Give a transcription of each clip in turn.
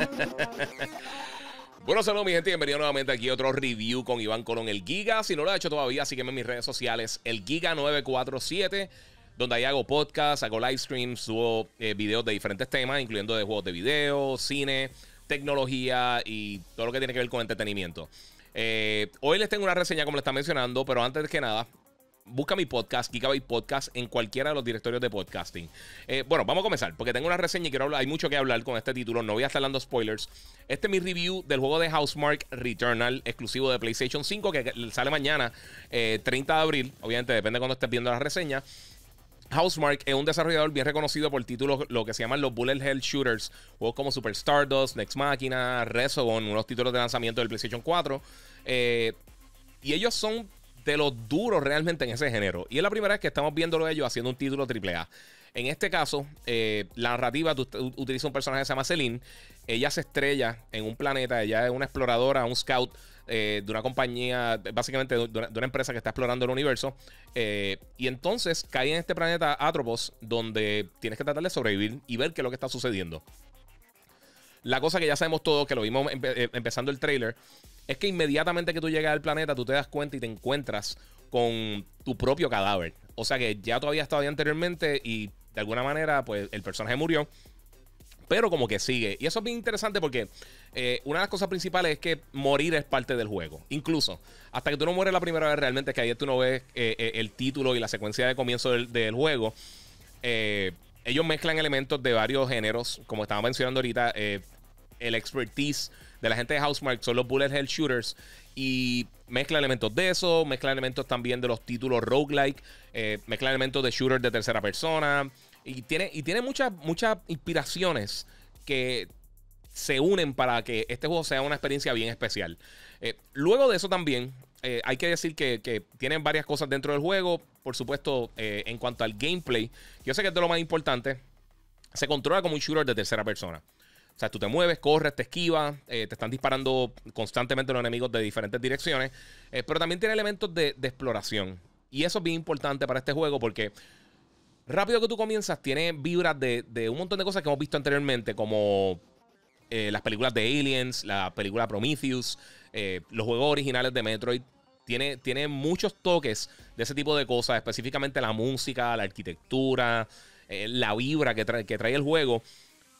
Bueno, saludos mi gente, bienvenido nuevamente aquí a otro review con Iván Colón, el Giga. Si no lo ha hecho todavía, sígueme en mis redes sociales, el Giga947, donde ahí hago podcasts, hago live streams, subo eh, videos de diferentes temas, incluyendo de juegos de video, cine, tecnología y todo lo que tiene que ver con entretenimiento. Eh, hoy les tengo una reseña, como les está mencionando, pero antes que nada, busca mi podcast, y Podcast, en cualquiera de los directorios de podcasting. Eh, bueno, vamos a comenzar, porque tengo una reseña y quiero hablar, hay mucho que hablar con este título, no voy a estar dando spoilers. Este es mi review del juego de Housemark Returnal, exclusivo de PlayStation 5, que sale mañana, 30 eh, de abril, obviamente depende cuando estés viendo la reseña. Housemark es un desarrollador bien reconocido por títulos lo que se llaman los Bullet Hell Shooters, juegos como Super Stardust, Next Machina, Resogon, unos títulos de lanzamiento del PlayStation 4. Eh, y ellos son de lo duro realmente en ese género. Y es la primera vez que estamos viéndolo ellos haciendo un título AAA. En este caso, eh, la narrativa utiliza un personaje que se llama Celine. Ella se estrella en un planeta, ella es una exploradora, un scout eh, de una compañía, básicamente de una, empresa que está explorando el universo. Eh, y entonces cae en este planeta Atropos, donde tienes que tratar de sobrevivir y ver qué es lo que está sucediendo. La cosa que ya sabemos todos, que lo vimos empezando el trailer, es que inmediatamente que tú llegas al planeta, tú te das cuenta y te encuentras con tu propio cadáver. O sea que ya tú estaba estado ahí anteriormente y de alguna manera, pues el personaje murió. Pero como que sigue. Y eso es bien interesante porque eh, una de las cosas principales es que morir es parte del juego. Incluso hasta que tú no mueres la primera vez realmente, que ahí tú no ves el título y la secuencia de comienzo del, juego. Eh, ellos mezclan elementos de varios géneros, como estaba mencionando ahorita, eh, el expertise de la gente de Housemark son los bullet hell shooters y mezcla elementos de eso, mezcla elementos también de los títulos roguelike, eh, mezcla elementos de shooters de tercera persona y tiene, y tiene muchas, muchas inspiraciones que se unen para que este juego sea una experiencia bien especial. Eh, luego de eso también, eh, hay que decir que, tienen varias cosas dentro del juego. Por supuesto, en cuanto al gameplay, yo sé que es de lo más importante. Se controla como un shooter de tercera persona. O sea, tú te mueves, corres, te esquivas, eh, te están disparando constantemente los enemigos de diferentes direcciones, eh, pero también tiene elementos de, exploración. Y eso es bien importante para este juego porque rápido que tú comienzas, tiene vibras de, un montón de cosas que hemos visto anteriormente, como eh, las películas de Aliens, la película Prometheus, los juegos originales de Metroid. Tiene, tiene, muchos toques de ese tipo de cosas, específicamente la música, la arquitectura, la vibra que, que trae el juego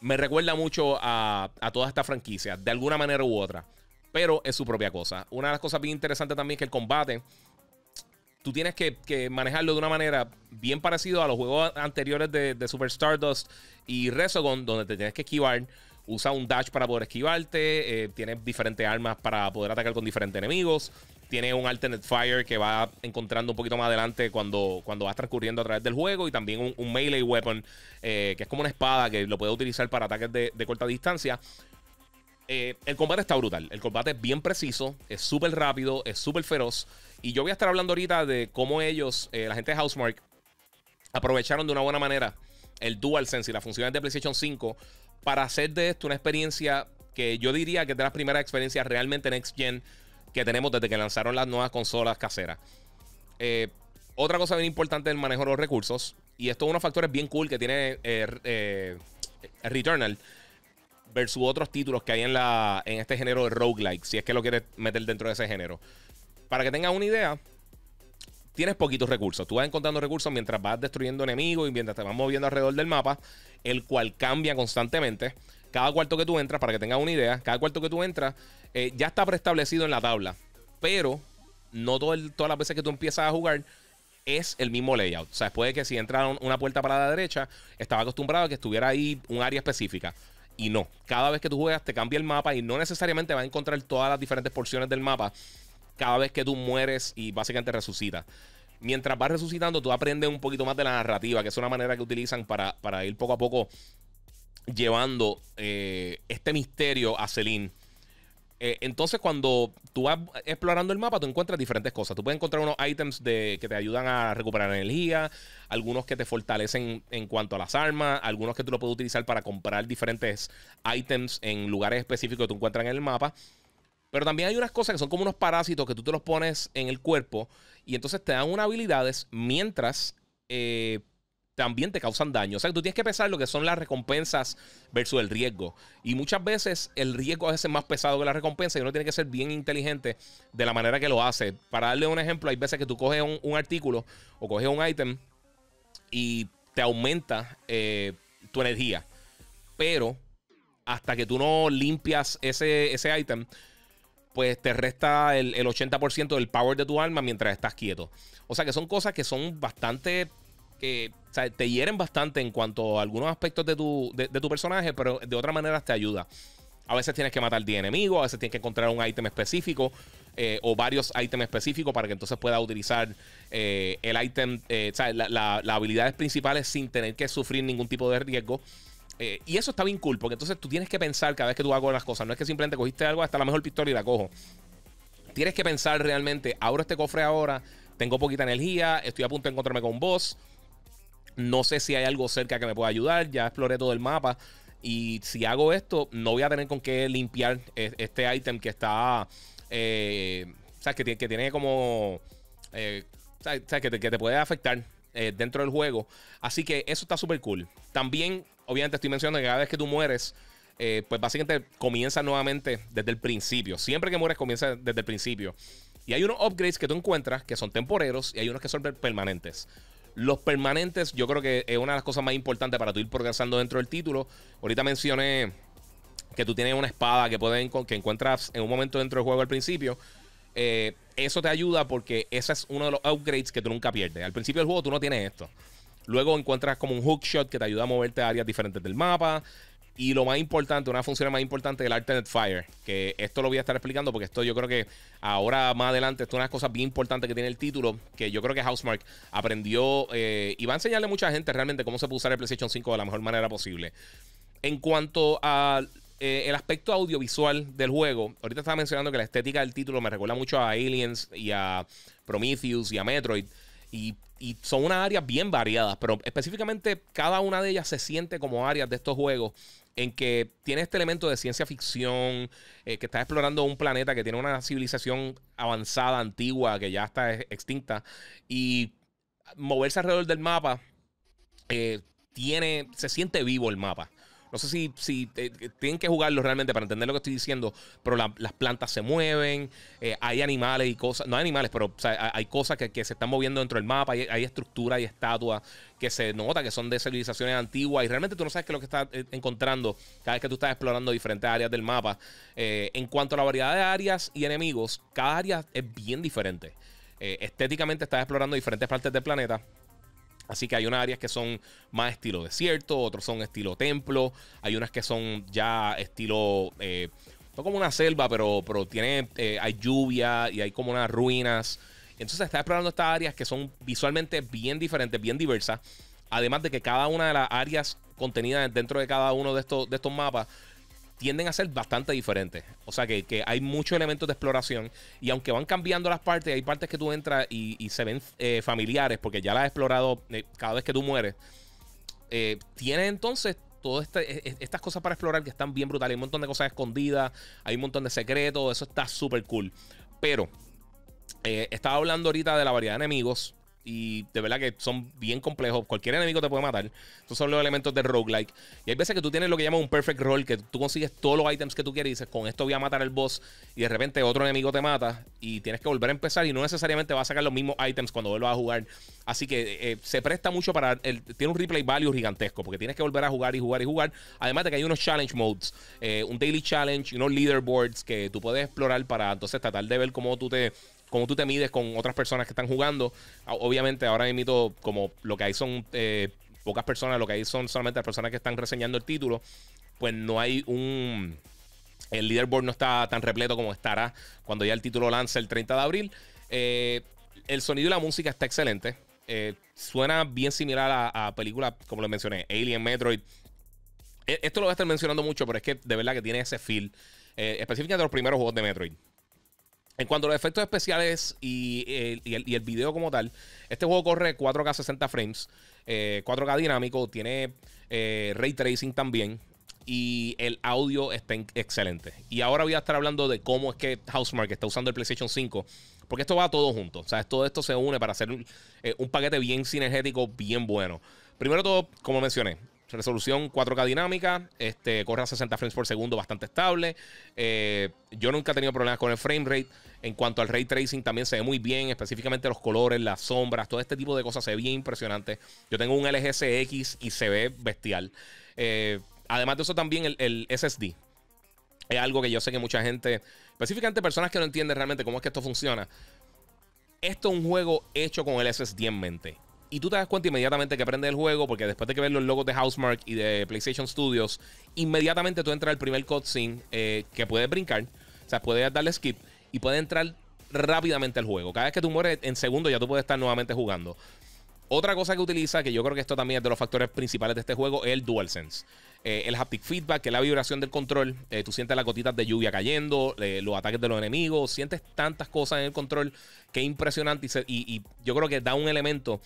me recuerda mucho a, a todas estas franquicias, de alguna manera u otra. Pero es su propia cosa. Una de las cosas bien interesantes también es que el combate, tú tienes que, manejarlo de una manera bien parecida a los juegos anteriores de, de Super Stardust y Resogon, donde te tienes que esquivar usa un dash para poder esquivarte, eh, tiene diferentes armas para poder atacar con diferentes enemigos, tiene un alternate fire que va encontrando un poquito más adelante cuando, cuando vas transcurriendo a través del juego y también un, melee weapon eh, que es como una espada que lo puede utilizar para ataques de, corta distancia. Eh, el combate está brutal, el combate es bien preciso, es súper rápido, es súper feroz y yo voy a estar hablando ahorita de cómo ellos, la gente de Housemark, aprovecharon de una buena manera el dual sense y las funciones de PlayStation 5 para hacer de esto una experiencia que yo diría que es de las primeras experiencias realmente next gen que tenemos desde que lanzaron las nuevas consolas caseras. Eh, otra cosa bien importante es el manejo de los recursos. Y esto es uno de los factores bien cool que tiene eh, eh, Returnal versus otros títulos que hay en, la, en este género de roguelike, si es que lo quieres meter dentro de ese género. Para que tengas una idea, tienes poquitos recursos. Tú vas encontrando recursos mientras vas destruyendo enemigos y mientras te vas moviendo alrededor del mapa, el cual cambia constantemente. Cada cuarto que tú entras, para que tengas una idea, cada cuarto que tú entras eh, ya está preestablecido en la tabla. Pero no todas las veces que tú empiezas a jugar es el mismo layout. O sea, después de que si entra una puerta para la derecha, estaba acostumbrado a que estuviera ahí un área específica. Y no, cada vez que tú juegas te cambia el mapa y no necesariamente vas a encontrar todas las diferentes porciones del mapa cada vez que tú mueres y básicamente resucitas. Mientras vas resucitando, tú aprendes un poquito más de la narrativa, que es una manera que utilizan para, para ir poco a poco llevando eh, este misterio a Celine. Eh, entonces, cuando tú vas explorando el mapa, tú encuentras diferentes cosas. Tú puedes encontrar unos ítems que te ayudan a recuperar energía, algunos que te fortalecen en cuanto a las armas, algunos que tú lo puedes utilizar para comprar diferentes items en lugares específicos que tú encuentras en el mapa. Pero también hay unas cosas que son como unos parásitos que tú te los pones en el cuerpo y entonces te dan unas habilidades mientras eh, también te causan daño. O sea, que tú tienes que pensar lo que son las recompensas versus el riesgo. Y muchas veces el riesgo a veces es más pesado que la recompensa y uno tiene que ser bien inteligente de la manera que lo hace. Para darle un ejemplo, hay veces que tú coges un, artículo o coges un ítem y te aumenta eh, tu energía. Pero hasta que tú no limpias ese ítem, pues te resta el, 80% del power de tu alma mientras estás quieto. O sea que son cosas que son bastante que te hieren bastante en cuanto a algunos aspectos de tu, de, tu, personaje, pero de otra manera te ayuda. A veces tienes que matar 10 enemigos, a veces tienes que encontrar un ítem específico eh, o varios ítems específicos para que entonces puedas utilizar eh, el ítem, eh, o sea, las habilidades principales sin tener que sufrir ningún tipo de riesgo. Eh, y eso está bien cool, porque entonces tú tienes que pensar cada vez que tú hago las cosas. No es que simplemente cogiste algo hasta la mejor pistola y la cojo. Tienes que pensar realmente, abro este cofre ahora, tengo poquita energía, estoy a punto de encontrarme con vos boss. No sé si hay algo cerca que me pueda ayudar, ya exploré todo el mapa. Y si hago esto, no voy a tener con qué limpiar e, este ítem que está. Eh, ¿Sabes? Que, que, tiene como. Eh, ¿Sabes? Que te, puede afectar eh, dentro del juego. Así que eso está súper cool. También obviamente estoy mencionando que cada vez que tú mueres, eh, pues básicamente comienza nuevamente desde el principio. Siempre que mueres comienza desde el principio. Y hay unos upgrades que tú encuentras que son temporeros y hay unos que son permanentes. Los permanentes yo creo que es una de las cosas más importantes para tú ir progresando dentro del título. Ahorita mencioné que tú tienes una espada que, pueden, que encuentras en un momento dentro del juego al principio. Eh, eso te ayuda porque ese es uno de los upgrades que tú nunca pierdes. Al principio del juego tú no tienes esto. Luego encuentras como un hookshot que te ayuda a moverte a áreas diferentes del mapa. Y lo más importante, una función más importante del Alternate Fire, que esto lo voy a estar explicando porque esto yo creo que ahora más adelante, esto es una de las cosas bien importantes que tiene el título, que yo creo que Housemark aprendió eh, y va a enseñarle a mucha gente realmente cómo se puede usar el PlayStation 5 de la mejor manera posible. En cuanto al eh, el aspecto audiovisual del juego, ahorita estaba mencionando que la estética del título me recuerda mucho a Aliens y a Prometheus y a Metroid. Y, son unas áreas bien variadas, pero específicamente cada una de ellas se siente como áreas de estos juegos en que tiene este elemento de ciencia ficción, eh, que está explorando un planeta que tiene una civilización avanzada, antigua, que ya está extinta, y moverse alrededor del mapa eh, tiene, se siente vivo el mapa. No sé si, si eh, tienen que jugarlo realmente para entender lo que estoy diciendo, pero las plantas se mueven, eh, hay animales y cosas, no hay animales, pero hay cosas que, se están moviendo dentro del mapa, hay, estructuras y estatuas que se nota que son de civilizaciones antiguas y realmente tú no sabes qué es lo que estás eh, encontrando cada vez que tú estás explorando diferentes áreas del mapa. en cuanto a la variedad de áreas y enemigos, cada área es bien diferente. estéticamente estás explorando diferentes partes del planeta. Así que hay unas áreas que son más estilo desierto, otros son estilo templo, hay unas que son ya estilo, eh, no como una selva, pero, pero tiene, eh, hay lluvia y hay como unas ruinas. Entonces está explorando estas áreas que son visualmente bien diferentes, bien diversas. Además de que cada una de las áreas contenidas dentro de cada uno de estos, de estos mapas tienden a ser bastante diferentes. O sea que, hay muchos elementos de exploración y aunque van cambiando las partes, hay partes que tú entras y, se ven eh, familiares porque ya las has explorado eh, cada vez que tú mueres. Eh, tienes entonces todas este, e, e, estas cosas para explorar que están bien brutales. Hay un montón de cosas escondidas, hay un montón de secretos, eso está súper cool. Pero estaba hablando ahorita de la variedad de enemigos y de verdad que son bien complejos. Cualquier enemigo te puede matar. Estos son los elementos de roguelike. Y hay veces que tú tienes lo que llama un perfect roll, que tú consigues todos los items que tú quieres y dices, con esto voy a matar al boss. Y de repente otro enemigo te mata y tienes que volver a empezar y no necesariamente vas a sacar los mismos items cuando vuelvas a jugar. Así que eh, eh, se presta mucho para. tiene un replay value gigantesco porque tienes que volver a jugar y jugar y jugar. Además de que hay unos challenge modes, eh, un daily challenge unos leaderboards que tú puedes explorar para entonces tratar de ver cómo tú te como tú te mides con otras personas que están jugando. Ah, obviamente, ahora mismo, como lo que hay son eh, pocas personas, lo que hay son solamente las personas que están reseñando el título, pues no hay un. El leaderboard no está tan repleto como estará cuando ya el título lance el 30 de abril. Eh, el sonido y la música está excelente. Eh, suena bien similar a, películas, como les mencioné, Alien, Metroid. E, esto lo voy a estar mencionando mucho, pero es que de verdad que tiene ese feel. Específicamente específicamente los primeros juegos de Metroid. En cuanto a los efectos especiales eh, y, el, video como tal, este juego corre 4K 60 frames, 4K eh, dinámico, tiene eh, ray tracing también y el audio está excelente. Y ahora voy a estar hablando de cómo es que Housemark está usando el PlayStation 5, porque esto va todo junto, o sea, todo esto se une para hacer un, paquete bien sinergético, bien bueno. Primero todo, como mencioné, resolución 4K dinámica, este, corre a 60 frames por segundo, bastante estable. Eh, yo nunca he tenido problemas con el frame rate. En cuanto al ray tracing, también se ve muy bien, específicamente los colores, las sombras, todo este tipo de cosas se ve bien impresionante. Yo tengo un LG CX y se ve bestial. Eh, además de eso, también el, el SSD, es algo que yo sé que mucha gente, específicamente personas que no entienden realmente cómo es que esto funciona. Esto es un juego hecho con el SSD en mente. Y tú te das cuenta inmediatamente que prende el juego, porque después de que ves los logos de Housemark y de PlayStation Studios, inmediatamente tú entras al primer cutscene eh, que puedes brincar, o sea, puedes darle skip y puedes entrar rápidamente al juego. Cada vez que tú mueres en segundo ya tú puedes estar nuevamente jugando. Otra cosa que utiliza, que yo creo que esto también es de los factores principales de este juego, es el DualSense. Eh, el haptic feedback, que es la vibración del control. Eh, tú sientes las gotitas de lluvia cayendo, eh, los ataques de los enemigos. Sientes tantas cosas en el control que es impresionante y, y yo creo que da un elemento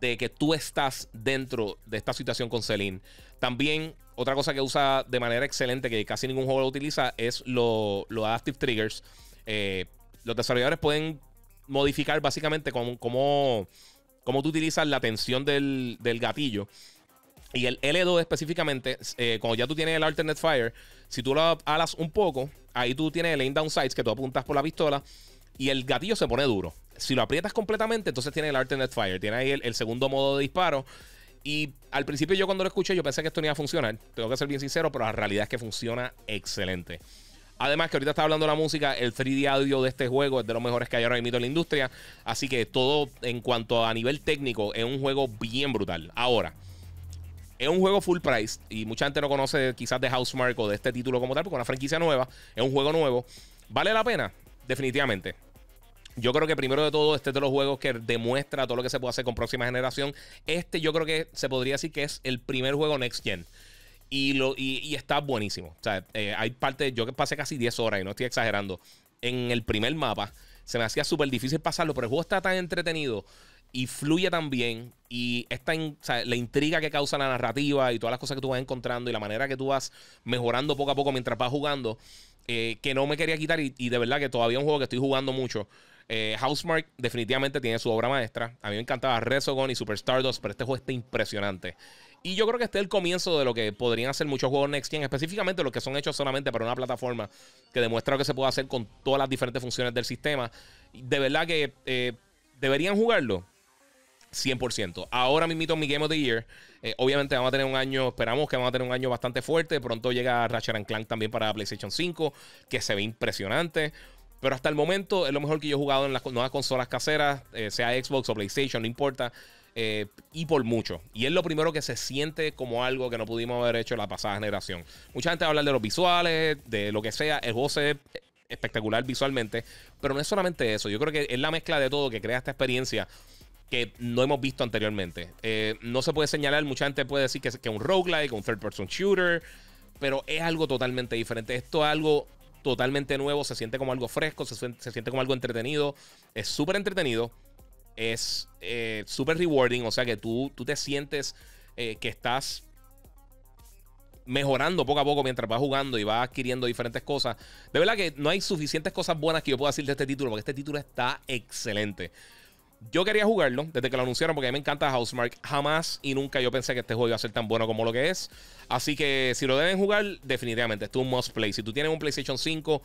de que tú estás dentro de esta situación con Celine. También, otra cosa que usa de manera excelente, que casi ningún juego lo utiliza, es los Adaptive Triggers. Eh, los desarrolladores pueden modificar básicamente cómo, cómo, cómo tú utilizas la tensión del, del gatillo. Y el L2 específicamente, eh, cuando ya tú tienes el Alternate Fire, si tú lo alas un poco, ahí tú tienes el aim down sights que tú apuntas por la pistola y el gatillo se pone duro si lo aprietas completamente, entonces tiene el alternate fire, tiene ahí el, segundo modo de disparo. Y al principio yo cuando lo escuché yo pensé que esto no iba a funcionar. Tengo que ser bien sincero, pero la realidad es que funciona excelente. Además que ahorita está hablando de la música, el 3D audio de este juego es de los mejores que hay ahora mismo en la industria. Así que todo en cuanto a nivel técnico es un juego bien brutal. Ahora, es un juego full price y mucha gente no conoce quizás de House o de este título como tal, porque es una franquicia nueva, es un juego nuevo. ¿Vale la pena? Definitivamente. Yo creo que primero de todo, este es de los juegos que demuestra todo lo que se puede hacer con próxima generación. Este yo creo que se podría decir que es el primer juego Next Gen. Y, lo, y, está buenísimo. O sea, eh, hay parte, yo que pasé casi 10 horas y no estoy exagerando, en el primer mapa. Se me hacía súper difícil pasarlo, pero el juego está tan entretenido y fluye tan bien. Y esta, la intriga que causa la narrativa y todas las cosas que tú vas encontrando y la manera que tú vas mejorando poco a poco mientras vas jugando, eh, que no me quería quitar. y de verdad que todavía es un juego que estoy jugando mucho. Eh, Housemark definitivamente tiene su obra maestra. A mí me encantaba Resogon y Super Stardust, pero este juego está impresionante. Y yo creo que este es el comienzo de lo que podrían hacer muchos juegos Next Gen, específicamente los que son hechos solamente para una plataforma que demuestra lo que se puede hacer con todas las diferentes funciones del sistema. De verdad que eh, deberían jugarlo. 100%. Ahora mismo mi Game of the Year. Eh, obviamente vamos a tener un año, esperamos que vamos a tener un año bastante fuerte. Pronto llega Ratchet Clank también para PlayStation 5, que se ve impresionante. Pero hasta el momento es lo mejor que yo he jugado en las nuevas consolas caseras, eh, sea Xbox o PlayStation, no importa. Eh, y por mucho. Y es lo primero que se siente como algo que no pudimos haber hecho en la pasada generación. Mucha gente va a hablar de los visuales, de lo que sea. El juego se espectacular visualmente. Pero no es solamente eso. Yo creo que es la mezcla de todo que crea esta experiencia que no hemos visto anteriormente. Eh, no se puede señalar, mucha gente puede decir que es que un roguelike, un third person shooter, pero es algo totalmente diferente. Esto es algo totalmente nuevo, se siente como algo fresco, se, siente como algo entretenido, es súper entretenido, es eh, súper rewarding, o sea que tú, tú te sientes eh, que estás mejorando poco a poco mientras vas jugando y vas adquiriendo diferentes cosas. De verdad que no hay suficientes cosas buenas que yo pueda decir de este título, porque este título está excelente. Yo quería jugarlo desde que lo anunciaron porque a mí me encanta Housemark. Jamás y nunca yo pensé que este juego iba a ser tan bueno como lo que es. Así que si lo deben jugar, definitivamente, es un must play. Si tú tienes un PlayStation 5,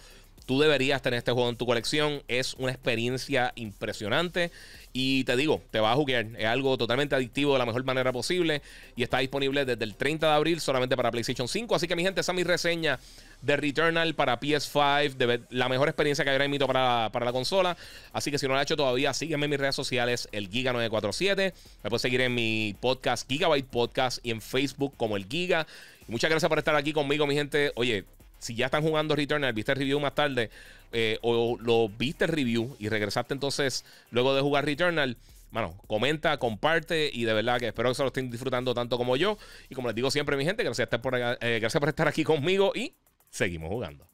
Tú deberías tener este juego en tu colección. Es una experiencia impresionante. Y te digo, te va a jugar. Es algo totalmente adictivo de la mejor manera posible. Y está disponible desde el 30 de abril solamente para PlayStation 5. Así que, mi gente, esa es mi reseña de Returnal para PS5. De la mejor experiencia que habrá En para, para la consola. Así que si no lo has hecho todavía, sígueme en mis redes sociales, el Giga947. Me puedes seguir en mi podcast, Gigabyte Podcast, y en Facebook como el Giga. muchas gracias por estar aquí conmigo, mi gente. Oye, si ya están jugando Returnal, viste el review más tarde, eh, o lo viste el review y regresaste entonces luego de jugar Returnal, bueno, comenta, comparte y de verdad que espero que se lo estén disfrutando tanto como yo. Y como les digo siempre, mi gente, gracias por, eh, gracias por estar aquí conmigo y seguimos jugando.